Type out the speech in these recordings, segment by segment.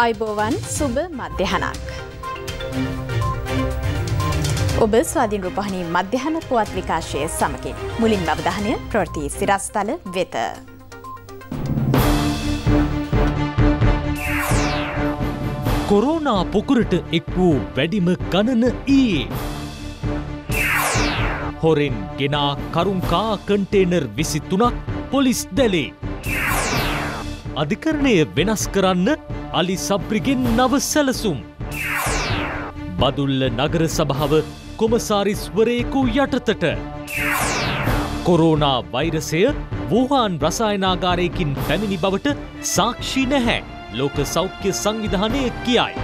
ආයිබෝවන් සුභ මධ්‍යහනක්. ඔබ ස්වාධීන් රූපහණී මධ්‍යහන පුවත් විකාශය සමකින් මුලින් අවධානය ප්‍රෘතිී සිරස්ථල වෙත. කොරෝනා පොකුරට එක් වූ වැඩිම ගණන ඊයේ. හොරෙන් ගෙනා කරුංකා කන්ටේනර් විසි තුනක් පොලිස් දැලේ. අධිකරණය වෙනස් කරන්න අලි සබ්‍රිගෙන් නව සැලසුම්. බදුල්ල නගර සභාව කොමසාරිස්වරයෙකු යටතට. කොරෝනා වෛරසය වූහාන් රසායනාගාරයකින් පැමිණි බවට සාක්ෂි නැහැ ලෝක සෞඛ්‍ය සංවිධානය කියයි.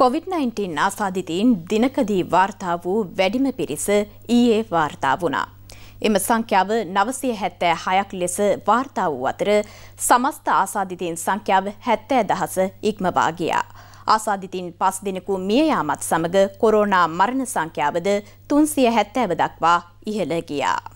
කොවිD-19 ආසාධිතීන් දිනකදී වාර්තා වූ වැඩිම පිරිස ඊයේ වාර්තා වුණා. එම සංඛ්‍යාව නවසය හැත්තෑ හයක් ලෙස වාර්තා වූ අතර සමස්ත ආසාධිතයන් සංඛ්‍යාව හැත්තෑ දහස ඉක්මවාගයා. ආසාධිතින් පස් දෙනෙකු මියයාමත් සමඟ කොරෝනා මරණ සංඛ්‍යාවද තුන්සිය හැත්තෑව දක්වා ඉහළ ගියා.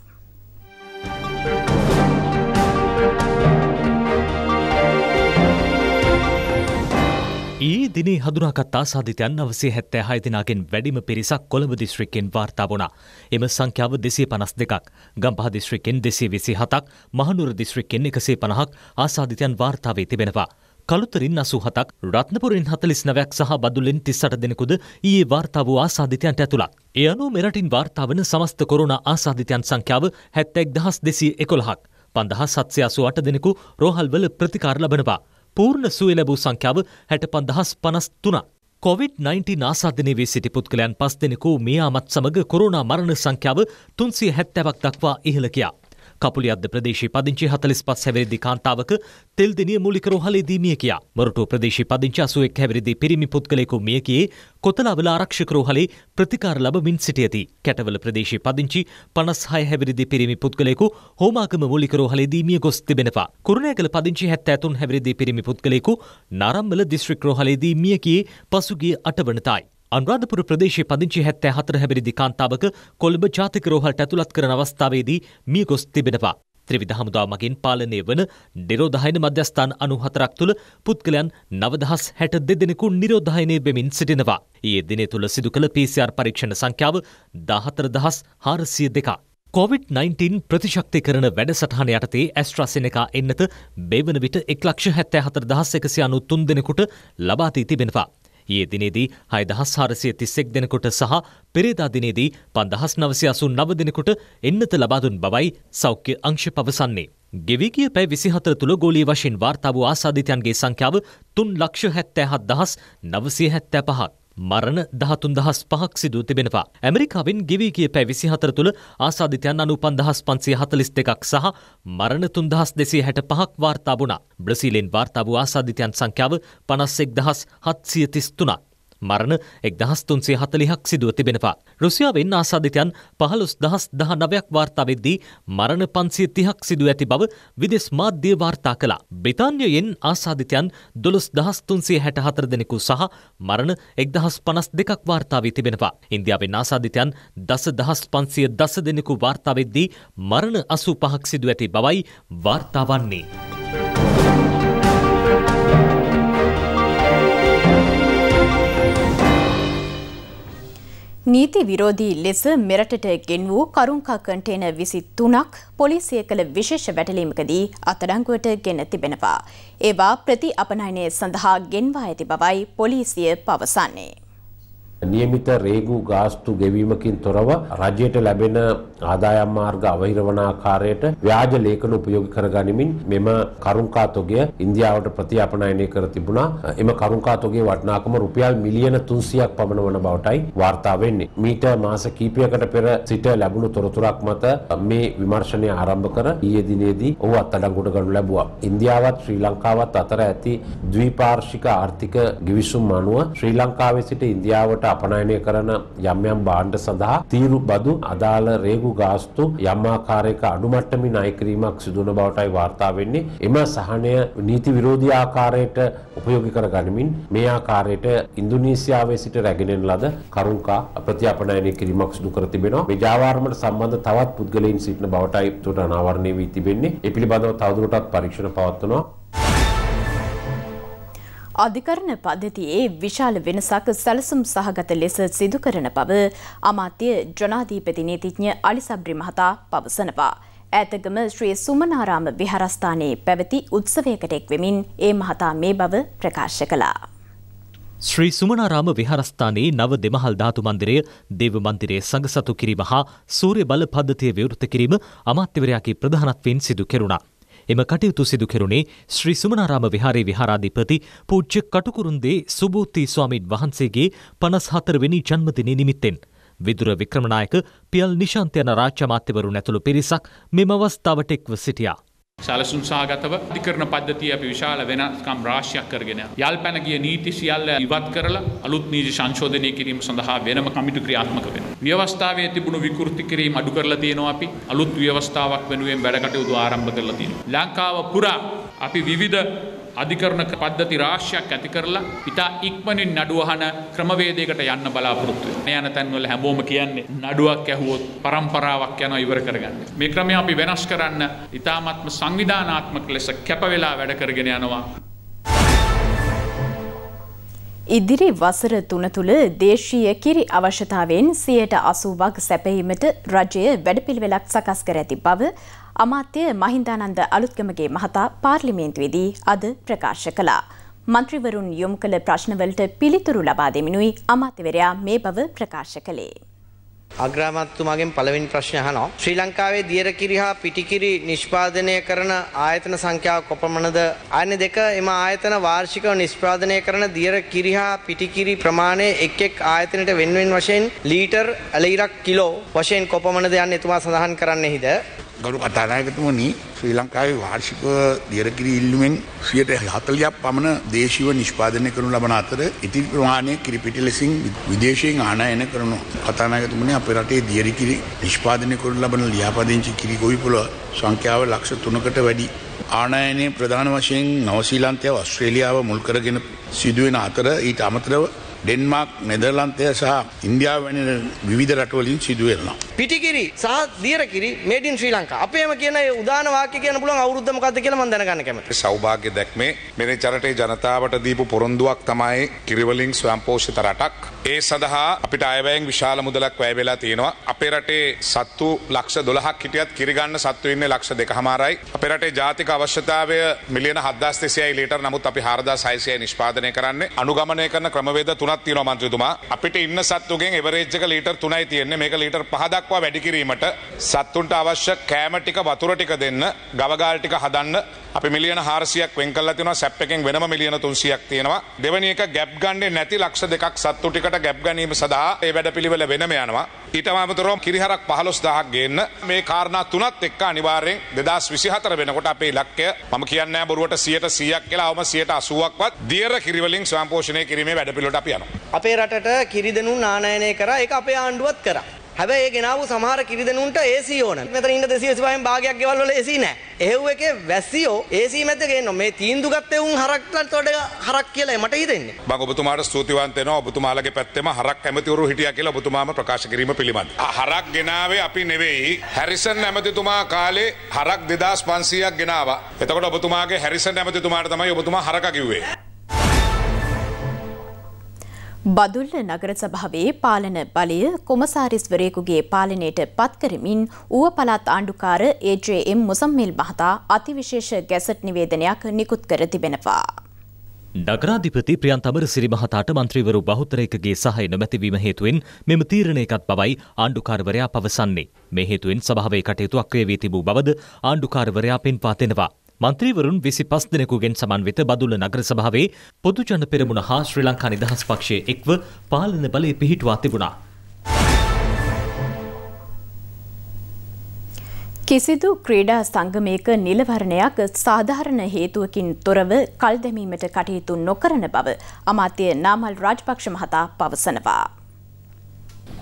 ඒ දිනේ හඳුනාකත්තා සාධිතයන් අවසේ හැත්තෑ හය දෙනාගෙන් වැඩිම පිරිසක් කොළඹ දිස්ත්‍රික්කෙන් වාර්තා වුණා. එම සංඛ්‍යාව දෙසේ පනස් දෙකක් ගම්පහ දිස්ත්‍රික්කෙන් දෙසේ විසි හතක් මහනුර දිස්ත්‍රික්කෙන් එකසේ පණහක් ආසාධිතයන් වාර්තාවේ තිබෙනවා. කළුතරින් අසුහතක් රත්නපුරින් හතලිස් නවයක් සහ බදුලෙන් තිස්සට දෙනෙකුද ඒ වාර්තාව ආසාධිතයන්ට ඇතුළක්. එය අනුව මෙරටින් වාර්තාවන සමස්ත කොරුණ ආසාධිතයන් සංඛ්‍යාව හැත්තැක් දහස් දෙසී එකොළහක්. පන්දහ සත්සය අසු අට දෙනෙකු රෝහල්වල ප්‍රතිකාර ලබනවා. පූර්ණ සුවේ ලැබූ සංඛ්‍යාව හැට පන්දහස් පනස් තුනක්. COොVID-19 ආසාධනය වී සිටි පුද්ගලයන් පස් දෙනෙකු මේ ආමත් සමඟ කොරුණා මරණ සංඛ්‍යාව තුන්සිය හැත්තැවක් දක්වා ඉහළකයා. කපුලියද්ද ප්‍රදේශයේ පදිංචි 45 හැවිරිදි කාන්තාවක තෙල්දෙනිය මූලික රෝහලේදී මිය ගියා. මොරටුව ප්‍රදේශයේ පදිංචි 81 හැවිරිදි පිරිමි පුද්ගලයෙකු මිය ගියේ කොතලාවල ආරක්ෂක රෝහලේ ප්‍රතිකාර ලැබමින් සිටියදී. කැටවල ප්‍රදේශයේ පදිංචි 56 හැවිරිදි පිරිමි පුද්ගලයෙකු හෝමාගම මූලික රෝහලේදී මිය ගොස් තිබෙනවා. කුරුණෑගල පදිංචි 73 හැවිරිදි පිරිමි පුද්ගලයෙකු නරම්බල දිස්ත්‍රික් රෝහලේදී මිය ගියේ පසුගිය අටවනදායි. අනුරාධපුර ප්‍රදේශයේ පදිංචි හැත්තෑ හතර හැබරිදි කාන්තාවක කොළඹ ජාතික රෝහල්ට ඇතුළත් කරන අවස්ථාවේදී මිය ගොස් තිබෙනවා. ත්‍රිවිධ හමුදා මගින් පාලනය වන නිරෝධායන මධ්‍යස්ථාන අනු හතරක් තුළ පුද්ගලයන් නවදහස් හැට දෙදෙනෙකු නිරෝධායනය වෙමින් සිටිනවා. ඒ දිනේ තුළ සිදු කළ PCR පරීක්ෂණ සංඛ්‍යාව දාහතර දහස් හාරසිය දෙකා. COVID-19 ප්‍රතිශක්ති කරන වැඩසටහන යටතේ ඇස්ට්‍රසිනකා එන්නත බේවන විට එක් ලක්ෂ හැත්තෑ හතර දහස් එකසි අනු තුන් දෙනෙකුට ලබාතී තිබෙනවා. ඒ දිනේදී හයදහස් හාරසය තිස්සෙක් දෙනකොට සහ පෙරේදා දිනේදී පන්දහස් නවසය අසුන් නව දෙනකොට එන්නත ලබාදුන් බවයි සෞඛ්‍ය අංශ පවසන්නේ. ගෙවිගිය පැ විසිහතර තුළ ගෝලී වශයෙන් වාර්තාාව ආසාධිතයන්ගේ සංඛ්‍යාව තුන් ලක්ෂ හැත්තෑ හත් දහස් නවසය හැත්තෑ පහක්. මරණ දහතුන් දහස් පහක් සිදුව තිබෙනවා. ඇමරිකාවෙන් ගෙවී කිය පැ විසිහතර තුළ ආසාධිතයන් අනුපන් දහස් පන්සිය හතලිස් දෙකක් සහ මරණ තුන් දහස් දෙසේ හැට පහක් වාර්තාාවුණා. බ්‍රසිීලෙන් වාර්තාාව ආසාධිතයන් සංඛ්‍යාව පනස්සෙක් දහස් හත්සිය තිස්තුනක්. මරණ එක්දහස් තුන්සේ හතලිහක් සිදුව තිබෙනවා. රුසියාවෙන් ආසාධිතයන් පහළුස් දහස් දහ නවයක් වාර්තාවෙද්දී මරණ පන්සිය තිහක් සිදුව ඇති බව විදෙස් මාධ්‍ය වාර්තා කළා. බ්‍රිතාන්යයෙන් ආසාධිතයන් දොළොස් දහස් තුන්සේ හැට හතර දෙනෙකු සහ මරණ එක්දහස් පනස් දෙකක් වාර්තාාවී තිබෙනවා. ඉන්දියාවෙන් ආසාධිතයන් දස දහස් පන්සිය දස දෙනෙකු වාර්තාවෙද්දී මරණ අසු පහක් සිදුව ඇති බවයි වාර්තාවන්නේ. නීති විරෝධී ලෙස මෙරටට ගෙන් වූ කරුංකා කන්ටේන විසි තුනක් පොලිසිය කළ විශේෂ වැටලීමකදී අතඩංගුවට ගෙන තිබෙනවා. ඒවා ප්‍රති අපනයනය සඳහා ගෙන්වා ඇති බවයි පොලිසිය පවසන්නේ. නියමිත රේගු ගාස්තු ගෙවීමකින් තොරව රජයට ලැබෙන ආදායම් මාර්ග අවහිරවන ආකාරයට ව්‍යාජ ලේඛන උපයෝගී කරගනිමින් මෙම කරුංකා තොගය ඉන්දියාවට ප්‍රතිආපනයනය කර තිබුණා. එම කරුංකා තොගයේ වටිනාකම රුපියල් මිලියන 300ක් පමණ වන බවටයි වාර්තා වෙන්නේ. මීට මාස කිහිපයකට පෙර සිට ලැබුණු තොරතුරක් මත මේ විමර්ශනය ආරම්භ කර ඊයේ දිනේදී ඔහු අත්අඩංගුවට ගනු ලැබුවා. ඉන්දියාවත් ශ්‍රී ලංකාවත් අතර ඇති ද්විපාර්ශ්වික ආර්ථික ගිවිසුම් අනුව ශ්‍රී ලංකාවේ සිට ඉන්දියාවට අපනයනය කරන යම් යම් භාණ්ඩ සඳහා තීරු බදු අදාළ රේගු ගාස්තු යම් ආකාරයක අඩුමට්ටමින් අය කිරීමක් සිදුවන බවටයි වාර්තා වෙන්නේ. එම සහනය නීති විරෝධී ආකාරයට උපයෝගී කර ගනිමින් මේ ආකාරයට ඉන්දුනීසියාවේ සිට රැගෙනෙන ලද කරුණුකා ප්‍රතිඅපනයනය කිරීමක් සිදු කර තිබෙනවා. මේ ජාවාරමට සම්බන්ධ තවත් පුද්ගලයන් සිටින බවටයි උඩට අනාවරණය වී තිබෙන්නේ. ඒ පිළිබඳව තවදුරටත් පරීක්ෂණ පවත්වනවා. අධිකරණ පද්ධතියේ විශාල වෙනසක් සැලසුම් සහගත ලෙස සිදු කරන බව අමාත්‍ය ජනාධීපති නීතිඥ අලිසබ්‍රි මහතා පවසනවා. ඇතගම ශ්‍රී සුමනාරාම විහාරස්ථානයේ පැවති උත්සවයකට එක්වෙමින් ඒ මහතා මේ බව ප්‍රකාශ කළා. ශ්‍රී සුමනාරාම විහාරස්ථානයේ නව දෙමහල් ධාතු මන්දිරය දේව මන්දිරයේ සංගසතු කිරීම හා සූර්ය බල පද්ධතිය විවෘත කිරීම අමාත්‍යවරයාගේ ප්‍රධානත්වයෙන් සිදු කෙරුණා. එම කටයුතු සිදු කෙරුණේ ශ්‍රී සුමනාරාම විහාරේ විහාරාධිපති පූජ්‍ය කටුකුරුන්දේ සුබූති ස්වාමීන් වහන්සේගේ 54 වෙනි ජන්මදිනය නිමිත්තෙන් විදුර වික්‍රමනායක පියල් නිශාන්ත යන රාජ්‍ය අමාත්‍යවරුන් ඇතුළු පිරිසක් මෙම අවස්ථාවට එක්ව සිටියා. සැලසුන්සාගතව අධිකරණ පද්ධතිය අපි විශාල වෙනස්කම් රාශියක් කරගෙන යල් පැන ගිය නීති සියල්ල ඉවත් කරලා අලුත් නීති සංශෝධනය කිරීම සඳහා වෙනම කමිටු ක්‍රියාත්මක වෙනවා. ව්‍යවස්ථාවේ තිබුණු විකෘති කිරීම අඩු කරලා තියෙනවා අපි. අලුත් ව්‍යවස්ථාවක් වෙනුවෙන් වැඩ කටයුතු ආරම්භ කරලා තියෙනවා. ලංකාව පුරා අපි විවිධ අධිකරණ පද්ධති රාශියක් ඇති කරලා ඉතා ඉක්මනින් නඩුවහන ක්‍රමවේදයකට යන්න බලාපොරොත්තු වෙනවා. යන තැන්වල හැමෝම කියන්නේ නඩුවක් ඇහුවොත් પરම්පරාවක් යනවා ඉවර කරගන්න. මේ ක්‍රමය අපි වෙනස් කරන්න ඉතාමත්ම සංවිධානාත්මක ලෙස කැප වෙලා වැඩ කරගෙන යනවා. ඉදිරි වසර තුන තුළ දේශීය කිරි අවශ්‍යතාවෙන් සියයට අසුවක් සැපහීමට රජය වැඩපිළිවෙලක් සකස් කර ඇති බව අමාත්‍ය මහින්දානන්ද අලුත්ගමගේ මහතා පාර්ලිමේන්තුවේදී අද ප්‍රකාශ කළා. මන්ත්‍රීවරුන් යොමු කළ ප්‍රශ්නවලට පිළිතුරු ලබා දෙමිනුයි අමාත්‍යවරයා මේ බව ප්‍රකාශ කළේ. අග්‍රාමාත්තුමාගෙන් පළවෙනි ප්‍රශ්නය අහනවා. ශ්‍රී ලංකාවේ දියර කිරි හා පිටිකිරි නිෂ්පාදනය කරන ආයතන සංඛ්‍යාව කොපමණද? අයන දෙක එම ආයතන වාර්ෂිකව නිෂ්පාදනය කරන දියර කිරි හා පිටිකිරි ප්‍රමාණය එක් එක් ආයතනයට වෙන්වෙන් වශයෙන් ලීටර්, ඇලීරක්, කිලෝ වශයෙන් කොපමණද යන්න එතුමා සඳහන් කරන්නෙහිද? ගරු කතානායකතුමනි ශ්‍රී ලංකාවේ වාර්ෂික දියරකිරි ඉල්ලුමෙන් සියයට හතලියක් පමණ දේශීව නිෂ්පාදනය කරනු ලබන අතර ඉතිරි ප්‍රමාණය කිරිපිටි ලෙසින් විදේශයෙන් ආනයන කරනු කතානායකතුමනි අප රටේ දියරිකිරි නිෂ්පාදනය කරනු ලබන ලියාපදිංචි කිරි ගොවිපුල සංඛ්‍යාව ලක්ෂ තුනකට වැඩි. ආනයනයේ ප්‍රධාන වශයෙන් නවසීලන්තය ඔස්ට්‍රේලියාව මුල්කරගෙන සිදුවෙන අතර ඊට අමතරව ඩෙන්මාක් නෙදරලන්තය සහ ඉන්දියාව වැනි විධ රටවලින් සිදුවෙන්නවා. පිටිකිරි සහ දීරකිරි මේඩින් ශ්‍රී ලංකා අපේම කියන උදානවාක කියන පුලන් අවුද්ධමකක්ද කියල මදනගන්න කැමට සෞභාග්‍ය දැක්මේ මෙනි චරටේ ජනතාවට දීපු පොරොන්දුවක් තමයි කිරිවලින් ස්වයම්පෝෂිත රටක්. ඒ සඳහා අපිට අයවැයෙන් විශාල මුදලක් වැෑවෙලා තියෙනවා. අපේ රටේ සත්තු ලක්ෂ දොලහක් හිටියත් කිරිගන්න සත්තුවන්න ලක්ෂ දෙක හමාරයි. අපේ රටේ ජාතික අවශ්‍යතාවය මිලියන හදස් තෙසියයි ලීට නමුත් අපි හාරදා සයිසිය නිෂ්පාදනය කරන්නේ අනුගමනය කරන ක්‍රමවේද තුළ තුනත් තියෙන මන්ත්‍රතුමා අපිට ඉන්න සත්තුගෙන් එවරේජ්ජක ලීටර් තුනයි තියෙන්නේ මේක ලීටර් පහදක්වා වැඩිකිරීමට සත්තුන්ට අවශ්‍ය කෑම ටික වතුර ටික දෙන්න ගවගාල් ටික හදන්න අපි මිලියන හාරසියක් වෙන් කල්ලා තියෙනවා සැප් එකෙන් වෙනම මිලියන 300ක් තියෙනවා දෙවැනි එක ගැප් ගන්නේ නැති ලක්ෂ දෙකක් සත්තු ටිකට ගැප් ගැනීම සඳහා ඒ වැඩපිළිවෙල වෙනම යනවා ඊට අමතරව කිරිහරක් 15000ක් ගේන්න මේ කාරණා තුනත් එක්ක අනිවාර්යෙන් 2024 වෙනකොට අපේ ඉලක්කය මම කියන්නේ නැහැ බොරුවට 100ට 100ක් කියලා අවම 180ක්වත් දියර කිරි වලින් ස්වයංපෝෂණය කිරීමේ වැඩපිළිවෙලට අපි යනවා අපේ රටට කිරිදනුන් ආනයනය කරා ඒක අපේ ආණ්ඩුවත් කරා හැබැයි ඒ ගෙනාවු සමහර කිරිදෙනුන්ට AC ඕන. මෙතන ඉන්න 225න් භාගයක් ගෙවල් වල AC නැහැ. එහෙව් එකේ වැසියෝ AC මැද්ද ගේනවා. මේ තීන්දුව ගත්තේ උන් හරක්ලන්ට වඩා හරක් කියලා මට හිතෙන්නේ. මම ඔබතුමාට ස්තුතිවන්ත වෙනවා. ඔබතුමාලගේ පැත්තෙම හරක් ඇමතිවරු හිටියා කියලා ඔබතුමාම ප්‍රකාශ කිරීම පිළිබඳ. හරක් ගෙනාවේ අපි නෙවෙයි. හැරිසන් ඇමතිතුමා කාලේ හරක් 2500ක් ගෙනාවා. එතකොට ඔබතුමාගේ හැරිසන් ඇමතිතුමාට තමයි ඔබතුමා හරක කිව්වේ. බදුල්ල නගර සභාවේ පාලන බලය කොමසාරිස්වරයෙකුගේ පාලනයට පත්කරමින් ඌව පළාත් ආණ්ඩුකාර ඒජම් මුසම්මිල් මහතා අතිවිශේෂ ගැසට් නිවේදනයක් නිකුත් කර තිබෙනවා. නගරාධිපති ප්‍රියන්තමර සිරි මහතාට මන්ත්‍රීවරු බහුතරයකගේ සහය නොමැතිවීම හේතුවෙන් මෙම තීරණයකත් බවයි ආණ්ඩුකාරවරයා පවසන්නේ. මේ හේතුවෙන් සභාවේ කටයුතු අක්‍රේ වී තිබූ බවද ආණ්ඩුකාරවරයා පෙන්වා දෙනවා. මන්ත්‍රීවරුන් විසි පස් දෙනෙකුගෙන් සමන්විත බදුල්ල නගර සභාවේ පොදුජන පෙරමුණ හා ශ්‍රී ලංකා නිදහස් පක්ෂයේ එක්ව පාලන බලය පිහිටුවා තිබුණා. කිසිදු ක්‍රීඩා සංගමයක නිලවරණයක් සාධාරණ හේතුවකින් තොරව කල් දැමීමට කටයුතු නොකරන බව අමාත්‍ය නාමල් රාජපක්ෂ මහතා පවසනවා.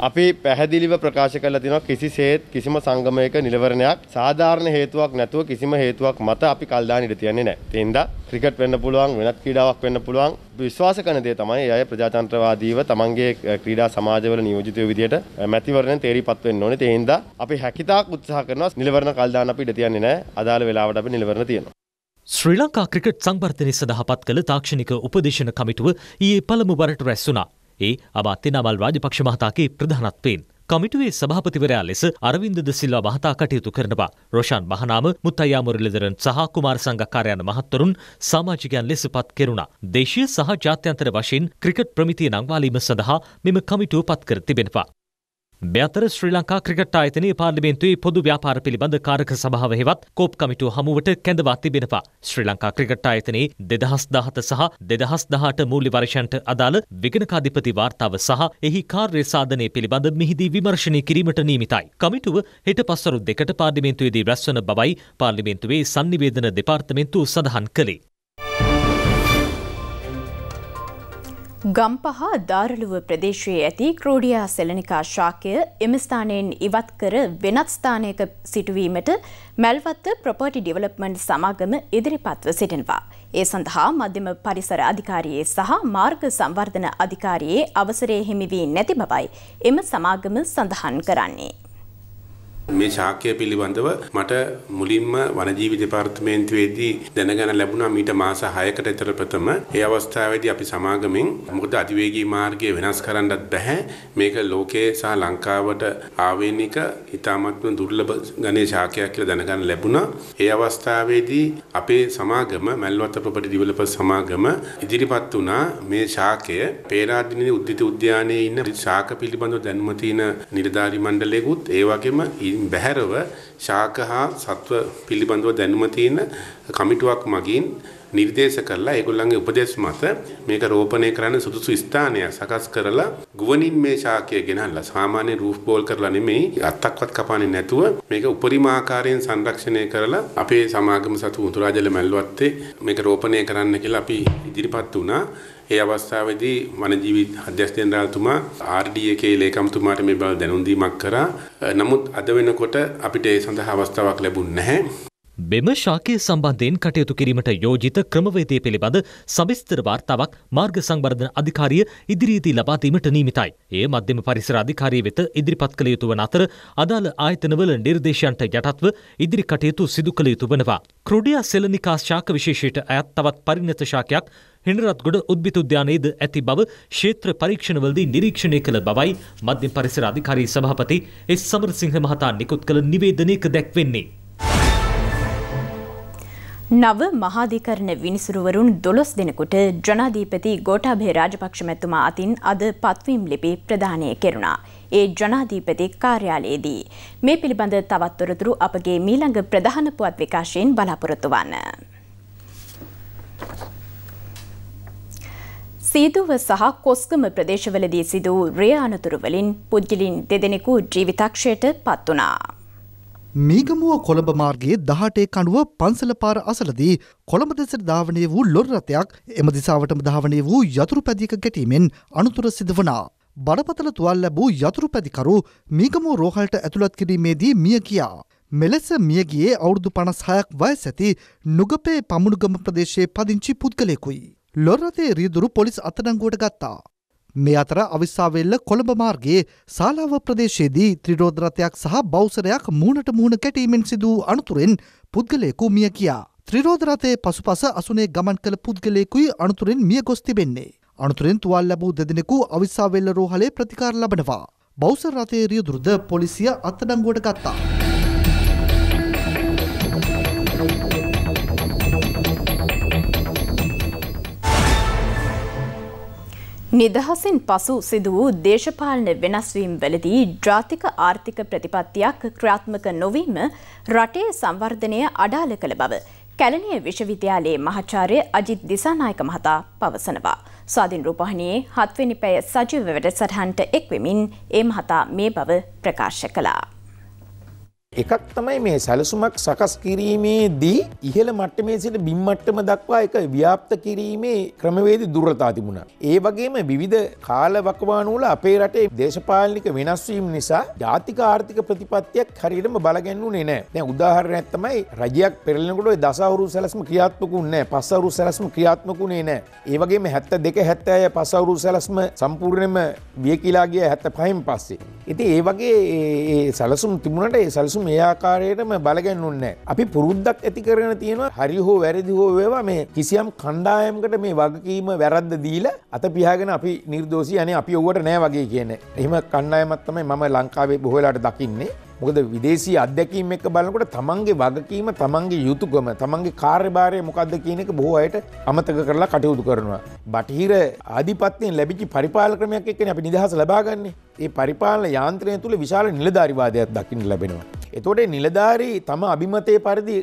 අපි පැහැදිලිව ප්‍රකාශ කරලා තිනවා කිසිසේත් කිසිම සංගමයක නිලවරණයක් සාධාරණ හේතුවක් නැතුව කිසිම හේතුවක් මත අපි කල් දාන්න ඉඩ තියන්නේ නැහැ. ඒ හින්දා ක්‍රිකට් වෙන්න පුළුවන් වෙනත් ක්‍රීඩාවක් වෙන්න පුළුවන් විශ්වාස කරන දේ තමයි අය ප්‍රජාතන්ත්‍රවාදීව තමන්ගේ ක්‍රීඩා සමාජවල නියෝජිතයෝ විදියට මැතිවරණයෙන් තේරීපත් වෙන්න ඕනේ. ඒ හින්දා අපි හැකියතාක් උත්සාහ කරනවා නිලවරණ කල් දාන්න අපි ඉඩ තියන්නේ නැහැ. අදාළ වෙලාවට අපි නිලවරණ තියනවා. ශ්‍රී ලංකා ක්‍රිකට් සංවර්ධනය සඳහා පත් කළ තාක්ෂණික උපදේශන කමිටුව ඊයේ පළමු වරට රැස් වුණා. ඒ අබත්තිනාවල් රාජපක්ෂ මහතාගේ ප්‍රධානත්වයෙන්. කමිටුවේ සභාපතිවරයා ලෙස අරවින්දද සිල්වා මහතා කටයුතු කරනවා. රොෂාන් මහනාම මුත්තයා මුරලිදරන් සහ කුමාර සංඝකාරයන මහත්වරුන් සමාජිකයන් ලෙස පත් කෙරුණා. දේශීය සහ ජාත්‍යන්තර වශයෙන් ක්‍රිකට් ප්‍රමිතිය නංවාලීම සඳහා මෙම කමිටුව පත් කර තිබෙනවා. බැතර ශ්‍රී ලංකා ක්‍රිකට් ආයතනයේ පාර්ලිමේන්තුවේ පොදු ව්‍යාපාර පිළිබඳ කාරක සභාව හෙවත් කෝප් කමිටුව හමුවට කැඳවා තිබෙනවා. ශ්‍රී ලංකා ක්‍රිකට් ආයතනයේ 2017 සහ 2018 මූල්‍ය වර්ෂයන්ට අදාළ විගණකාධිපති වාර්තාව සහ එහි කාර්ය සාධනය පිළිබඳ මෙහිදී විමර්ශනය කිරීමට නියමිතයි. කමිටුව හෙට පස්වරු දෙකට පාර්ලිමේන්තුවේදී රැස්වන බවයි පාර්ලිමේන්තුවේ sannivedana දෙපාර්තමේන්තුව සඳහන් කළේ. ගම්පහ දාරළුව ප්‍රදේශයේ ඇති ක්‍රෝඩියා සෙලනිකා ශාකය එම ස්ථානයෙන් ඉවත් කර වෙනත් ස්ථානයක සිටුවීමට මැල්වත්ත ප්‍රොපර්ටි ඩිවලොප්මන්ට් සමාගම ඉදිරිපත්ව සිටිනවා. ඒ සඳහා මධ්‍යම පරිසර අධිකාරියේ සහ මාර්ග සංවර්ධන අධිකාරියේ අවසරය හිමි වී නැති බවයි එම සමාගම සඳහන් කරන්නේ. මේ ශාක්‍ය පිළිබඳව මට මුලින්ම වනජීවි දෙපාර්තමේන්තුවේදී දැනගන්න ලැබුණා මීට මාස 6කට විතර ප්‍රථම. ඒ අවස්ථාවේදී අපි සමාගමෙන් මොකද අධිවේගී මාර්ගය වෙනස් කරන්නත් බෑ. මේක ලෝකයේ සහ ලංකාවට ආවේනික ඉතාමත්ම දුර්ලභ ගණේ ශාකයක් කියලා දැනගන්න ලැබුණා. ඒ අවස්ථාවේදී අපේ සමාගම මල්වත්ත ප්‍රොපර්ටි ඩිවලොපර්ස් සමාගම ඉදිරිපත් වුණා මේ ශාකය පේරාදෙණියේ උද්දිත උද්‍යානයේ ඉන්න ශාක පිළිබඳව දැනුම තියෙන නිලධාරි මණ්ඩලයකුත් ඒ වගේම බැහැරව ශාක හා සත්ව පිළිබඳව දැනුම තියෙන කමිටුවක් මගින් නිර්දේශ කරලා ඒගොල්ලන්ගේ උපදෙස් මත මේක රෝපණය කරන්න සුදුසු ස්ථානයක් සකස් කරලා ගුවනින් මේ ශාකය ගෙනල්ලා සාමාන්‍ය රූෆ් බෝල් කරලා නෙමෙයි අත්තක්වත් කපාන්නේ නැතුව මේක උපරිම ආකාරයෙන් සංරක්ෂණය කරලා අපේ සමාගම සතු උතුරාජල මැල්වත්තේ මේක රෝපණය කරන්න කියලා අපි ඉදිරිපත් වුණා ඒ අවස්ථාවේදී වනජීවි අධ්‍යක්ෂණරාතුමා RDA කේ ලේකම්තුමාට මේ බව දැනුම් දීමක් කරා. නමුත් අද වෙනකොට අපිට ඒ සඳහා අවස්ථාවක් ලැබුණ නැහැ. මෙම ශාකය සම්බන්ධයෙන් කටයුතු කිරීමට යෝජිත ක්‍රමවේදය පිළිබඳ සවිස්තර වාර්තාවක් මාර්ග සංවර්ධන අධිකාරිය ඉදිරියේදී ලබා දීමට නියමිතයි. එය මධ්‍යම පරිසර අධිකාරිය වෙත ඉදිරිපත් කළ යුතු වන අතර අදාළ ආයතනවල නිර්දේශයන්ට යටත්ව ඉදිරි කටයුතු සිදු කළ යුතු වනවා. ක්‍රොඩියා සෙලනිකා ශාක විශේෂයට අයත් තවත් පරිණත ශාකයක් හෙනරත්ගොඩ උද්භිත උද්‍යානයේද ඇති බව ක්ෂේත්‍ර පරීක්ෂණවලදී නිරීක්ෂණය කළ බවයි මධ්‍යම පරිසර අධිකාරී සභාපති එස් සමරසිංහ මහතා නිකුත් කළ නිවේදනයක දැක්වෙන්නේ. නව මහාධිකරණ විනිසුරුවරුන් දොළොස් දෙනෙකුට ජනාධීපති ගෝටාභය රාජපක්ෂ මැතුමා අතින් අද පත්වීම් ලිපි ප්‍රදානය කෙරුණා. ඒ ජනාධීපති කාර්යාලයේදී. මේ පිළිබඳ තවත්තොරතුරු අපගේ මීළඟ ප්‍රධාන පුවත් විකාශයෙන් බලාපොරොත්තු වන්න. සීදුව සහ කොස්කම ප්‍රදේශවලදී සිදු රේ අනතුරුවලින් පුද්ගලින් දෙදෙනෙකු ජීවිතක්ෂයට පත් වනා. මීගමුව කොළඹ මාර්ගයේ දහටේ කණුව පන්සල පාර අසලදී කොළඹ දෙසට ධාවනය වූ ලොර් රථයක් එම දිසාවටම ධාවනය වූ යතුරු පැදික ගැටීමෙන් අනතුර සිද වනා. බඩපතල තුවල් ලැබූ යතුරු පැදිකරු මීගමුව රෝහල්ට ඇතුළත් කිරීමේදී මිය කියා. මෙලෙස මියගියේ අවුරුදු පනස් හයක් වයස් ඇති නුගපේ පමුණුගම ප්‍රදේශයේ පදිංචි පුද්ගලයෙකුයි. ලොරරතේ රීදුරු පොලිස් අතඩංගුවට ගත්තා. මේ අතර අවිස්සාවෙල්ල කොළඹ මාර්ගයේ සාලාව ප්‍රදේශයේදී ත්‍රිරෝධරථයක් සහ බෞසරයක් මූුණට මූුණ කැටීමෙන් සිදූ අනතුරෙන් පුද්ගලයකු මිය කියා. ත්‍රිරෝධරතයේ පසුපස අසුනේ ගමන් කළ පුද්ගලයෙකුයි අනතුරෙන් මිය ගොස් තිබෙන්නේ. අනතුරෙන් තුවල් ලැබූ දෙදෙනෙකු අවිස්සාවෙල්ල රෝහලේ ප්‍රතිකාර ලබනවා. බෞසරරතයේ රියදුරුද පොලිසිය අත්තඩංගුවට ගත්තා. නිදහසින් පසු සිදු වූ දේශපාලන වෙනස්වීම් වලදී ජාතික ආර්ථික ප්‍රතිපත්තියක් ක්‍රියාත්මක නොවීම රටේ සංවර්ධනය අඩාල කළ බව කැලණිය විශ්වවිද්‍යාලයේ මහාචාර්ය අජිත් දිසානායක මහතා පවසනවා. ස්වාධීන් රූපවාහිනියේ හත්වෙනි පැය සජීව වැඩසටහනට එක්වෙමින් ඒ මහතා මේ බව ප්‍රකාශ කළා. එකක් තමයි මේ සැලසුමක් සකස් කිරීමේදී ඉහළ මට්ටමේ සිට බිම්මට්ටම දක්වා එක ව්‍යාප්ත කිරීමේ ක්‍රමවේදි දුර්ලතා තිබුණා. ඒ වගේම විවිධ කාල වකවානුවල අපේ රටේ දේශපාලනික වෙනස්වීම් නිසා ජාතික ආර්ථික ප්‍රතිපත්තියක් හරියටම බලගැන්නුනේ නැහැ. දැන් උදාහරණයක් තමයි රජයක් පෙරලෙනකොට ඒ දසවරු සැලසුම ක්‍රියාත්මක වුණේ නැහැ. පස්වරු සැලසුම ක්‍රියාත්මක වුණේ නැහැ. ඒ වගේම 72 76 පස්වරු සැලසුම සම්පූර්ණයෙන්ම විය කියලා ගිය 75න් පස්සේ. ඉතින් ඒ වගේ ඒ සැලසුම් තිබුණාට ඒ සැලසුම් මේ ආකාරයටම බලගැන්නුන්නේ. අපි පුරුද්දක් ඇති කරන තියෙනවා හරි හෝ වැරදි හෝ වේවා මේ කිසියම් කණ්ඩායමකට මේ වගකීම වැරද්ද දීලා අත පියාගෙන අපි නිර්දෝෂී අනේ අපි ඔව්වට නෑ වගේ කියන. එහෙම කණ්ඩායමක් තමයි මම ලංකාවේ බොහෝ වෙලාවට දකින්නේ. මොකද විදේශී අධ්‍යැකීම් එක බලනකොට තමන්ගේ වගකීම තමන්ගේ යුතුකම තමන්ගේ කාර්යභාරය මොකක්ද කියන එක බොහෝ අයට අමතක කරලා කටයුතු කරනවා. බටහිර ආධිපත්‍යයෙන් ලැබිච්ච පරිපාලන ක්‍රමයක් එක්කනේ අපි නිදහස ලබා ගන්නේ. ඒ පරිපාලන යාන්ත්‍රය තුළ විශාල නිලධාරිවාදයක් දකිින් ලැබෙනවා. එතොට නිලධාරී තම අභිමතය පරිදි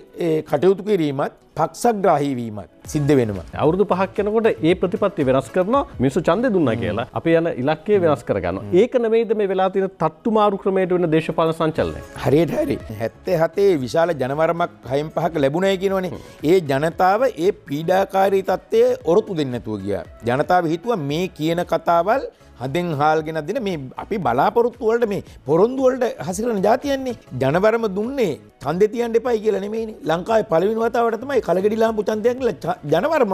කටයුතු කිරීමත් පක්සක් ග්‍රහහිවීමත් සිද්ධ වෙනවා අවුරදු පහක්කනකොට ඒ ප්‍රතිපත්ති වෙනස් කරන මිනිසු චන්ද දුන්න කියලා අප යන ඉලක්කේ වෙනස් කරගන්න ඒක නවේද මේ වෙලා තින තත්තු මාරු ක්‍රමයට වන දේශපාල සංචල්ලය හරියට හරි හැත්තේ හතේ විශාල ජනවරමක් හයිම් පහක ලැබුණය කියෙනවනේ ඒ ජනතාව ඒ පීඩාකාරී තත්ත්වය ඔරොතු දෙන්නතුව ගිය ජනතාව හිතුව මේ කියන කතාවල් හදෙන් හාල්ගෙන දින මේ අපි බලාපොරොත්තුවලට මේ පොරොන්දුවලට හසිරන ජාතියන්නේ ජනවරම දුන්නේ තන්ද තියන් එපයි කියලන මේ ලංකායි පලවිනිවතාවටමයි කලගෙඩිලා පුචන්තයක්ල ජනවරම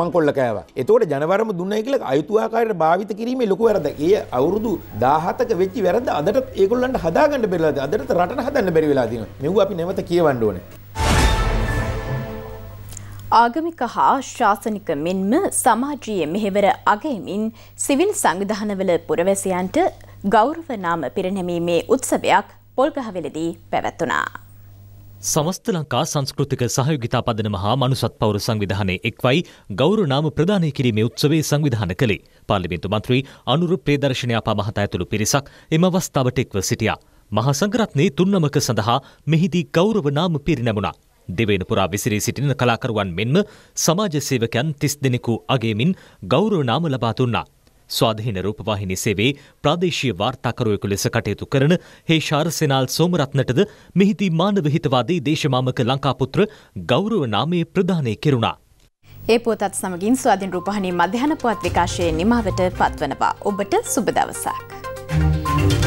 මංකොල්ල කෑව එතෝට ජනවරම දුන්න කියල අයතුවාකාරයට භාවිත කිරීම ලොක වැරද ඒ අවුරුදු දාහතක වෙච්චි වැරද අදට ඒකොල්ලන්ට හදාගන්න බෙරලාද අදට රට හදන්න බැරිවෙලාදින මෙව අපි නැවත කියවන්න ඕනේ ආගමික හා ශාසනික මෙන්ම සමාජීය මෙහෙවර අගයමින් සිවිල් සංවිධානවල පුරවැසියන්ට ගෞරව නාම පිරිනැමීමේ උත්සවයක් පොල්ගහවෙලදී පැවැත්වුණා. සමස්ත ලංකා සංස්කෘතික සහයෝගිතා පදනම හා මනුසත් පවර සංවිධානය එක්වයි ගෞරව නාම ප්‍රදානය කිරීමේ උත්සවේ සංවිධාන කළේ පාර්ලිමේන්තු මන්ත්‍රී අනුරු ප්‍රේදර්ශනයා මහතා ඇතුළු පිරිසක් එම අවස්ථාවට එක්ව සිටියා. මහසංගරත්නයේ තුන්නමක සඳහා මෙහිදී ගෞරව නාම පිරිනැමුණා. දෙවයින පුරා විසිරී සිටින කලාකරුවන් මෙන්ම සමාජ සේවකයන් තිස් දෙනෙකු අගේමින් ගෞරව නාම ලබා දුන්නා. ස්වාධීන රූපවාහිනි සේවේ ප්‍රාදේශීය වාර්තාකරුවෙකු ලෙස කටයුතු කරන හේෂාර් සෙනල් සෝමරත්නටද මෙහිදී මානව හිතවාදී දේශමාමක ලංකාපුත්‍ර ගෞරව නාමයේ ප්‍රදානය කෙරුණා. ඒ පුවතත් සමගින් ස්වාධීන රූපවාහිනී මධ්‍යහන පුවත් විකාශයේ නිමාවට පත්වනවා. ඔබට සුබ දවසක්.